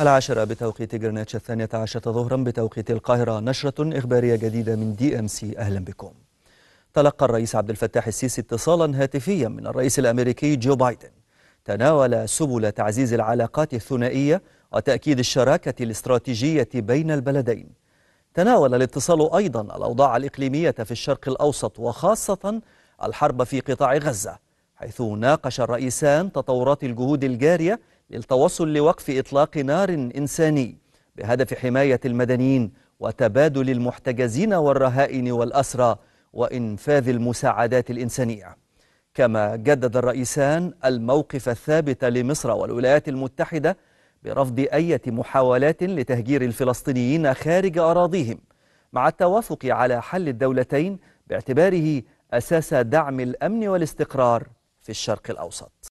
العاشرة بتوقيت جرينتش الثانية عشرة ظهرا بتوقيت القاهرة نشرة إخبارية جديدة من دي أم سي أهلا بكم تلقى الرئيس عبد الفتاح السيسي اتصالا هاتفيا من الرئيس الأمريكي جو بايدن تناول سبل تعزيز العلاقات الثنائية وتأكيد الشراكة الاستراتيجية بين البلدين تناول الاتصال أيضا الأوضاع الإقليمية في الشرق الأوسط وخاصة الحرب في قطاع غزة حيث ناقش الرئيسان تطورات الجهود الجارية للتوصل لوقف إطلاق نار إنساني بهدف حماية المدنيين وتبادل المحتجزين والرهائن والأسرى وإنفاذ المساعدات الإنسانية كما جدد الرئيسان الموقف الثابت لمصر والولايات المتحدة برفض أي محاولات لتهجير الفلسطينيين خارج أراضيهم مع التوافق على حل الدولتين باعتباره أساس دعم الأمن والاستقرار في الشرق الأوسط